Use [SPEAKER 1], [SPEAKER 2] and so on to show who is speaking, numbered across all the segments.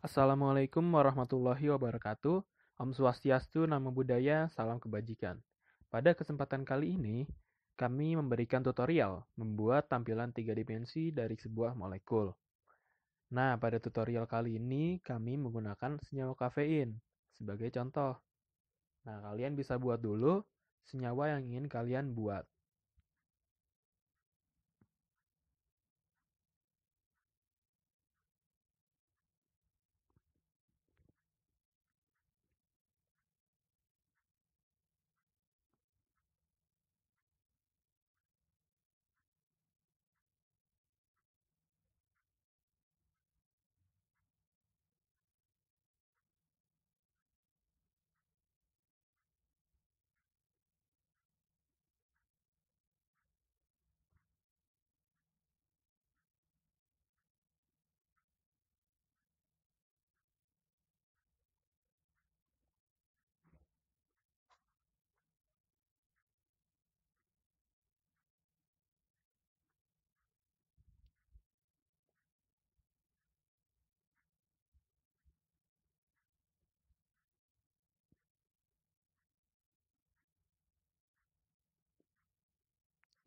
[SPEAKER 1] Assalamualaikum warahmatullahi wabarakatuh. Om Swastiastu, Namo Buddhaya, Salam Kebajikan. Pada kesempatan kali ini, kami memberikan tutorial membuat tampilan tiga dimensi dari sebuah molekul. Nah, pada tutorial kali ini kami menggunakan senyawa kafein sebagai contoh. Nah, kalian bisa buat dulu senyawa yang ingin kalian buat.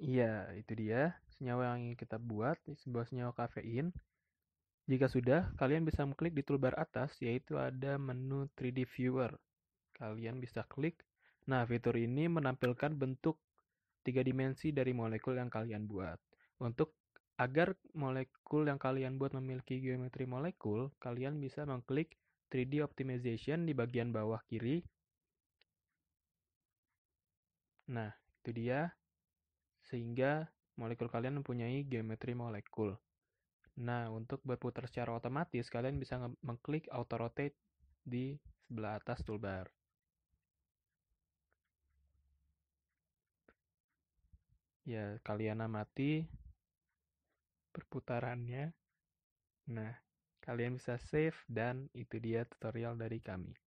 [SPEAKER 1] Iya, itu dia. Senyawa yang ingin kita buat, sebuah senyawa kafein. Jika sudah, kalian bisa mengklik di toolbar atas, yaitu ada menu 3D Viewer. Kalian bisa klik. Nah, fitur ini menampilkan bentuk tiga dimensi dari molekul yang kalian buat. Untuk agar molekul yang kalian buat memiliki geometri molekul, kalian bisa mengklik 3D Optimization di bagian bawah kiri. Nah, itu dia sehingga, molekul kalian mempunyai geometri molekul. Nah, untuk berputar secara otomatis, kalian bisa mengklik auto rotate di sebelah atas toolbar. Ya, kalian amati perputarannya. Nah, kalian bisa save dan itu dia tutorial dari kami.